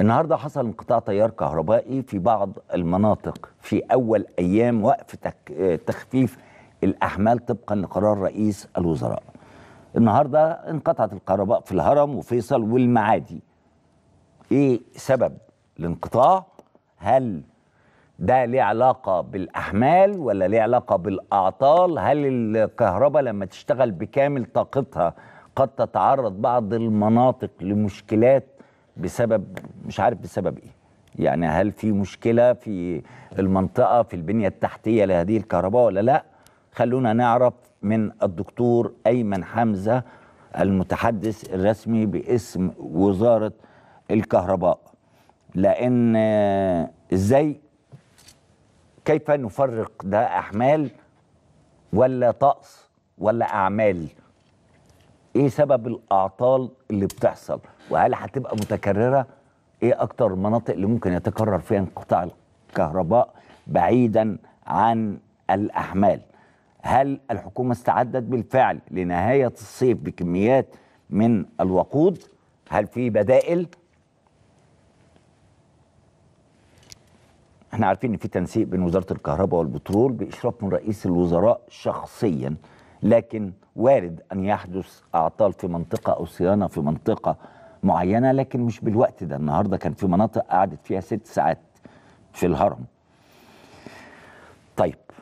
النهارده حصل انقطاع تيار كهربائي في بعض المناطق في اول ايام وقف تخفيف الاحمال طبقا لقرار رئيس الوزراء. النهارده انقطعت الكهرباء في الهرم وفيصل والمعادي. ايه سبب الانقطاع؟ هل ده ليه علاقة بالأحمال ولا ليه علاقة بالأعطال هل الكهرباء لما تشتغل بكامل طاقتها قد تتعرض بعض المناطق لمشكلات بسبب مش عارف بسبب ايه يعني هل في مشكله في المنطقه في البنيه التحتيه لهذه الكهرباء ولا لا خلونا نعرف من الدكتور ايمن حمزه المتحدث الرسمي باسم وزاره الكهرباء لان ازاي كيف نفرق ده احمال ولا طقس ولا اعمال ايه سبب الاعطال اللي بتحصل وهل هتبقى متكرره ايه اكتر مناطق اللي ممكن يتكرر فيها انقطاع الكهرباء بعيدا عن الاحمال هل الحكومه استعدت بالفعل لنهايه الصيف بكميات من الوقود هل في بدائل احنا عارفين ان في تنسيق بين وزاره الكهرباء والبترول باشراف من رئيس الوزراء شخصيا لكن وارد أن يحدث أعطال في منطقة أو صيانة في منطقة معينة لكن مش بالوقت ده النهاردة كان في مناطق قعدت فيها ست ساعات في الهرم طيب